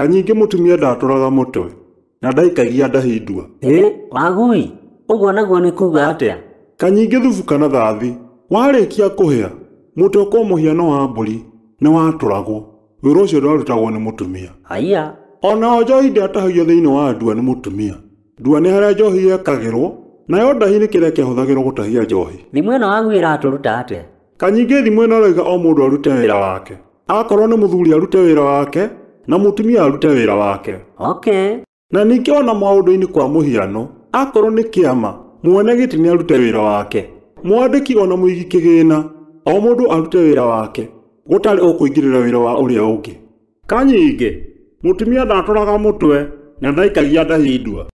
kanyingĩ mũtumia ndatũraga mũtwe na ndaikagia ndahindua ĩ wagũi ũguo naguo nĩ kuuga atĩa kanyingĩ thubu kana thathi warĩkia kũhĩa mũtwe kwa mũhiano wa mbũri nĩ watũragwo wĩra ũcio ndarutagwo nĩ mũtumia haiya onao njohi ndĩatahagio thĩinĩ wa ndua nĩ mũtumia ndua nĩ harĩa njohi yekagĩrwo nayo ndahi nĩ kĩrĩa kĩahũthagĩrwo gũtahia njohi thimũ ĩno wagu ĩratũruta atĩa kanyingĩ thimũ ĩno arauga o mũndũ arute wĩra wake akorwo nĩ mũthuri arute wĩra wake na mutumia arute wira wake okay. na ningiona maundu-ini kwa muhiano akorwo ni kiama mwene giti ni arute wira wake mwandiki ona muigi kigina o mundu arute wira wake gutari ukuingirira wira wa uria unge kanyinge mutumia ndatoraga mutwe na ndaikagia ndahindua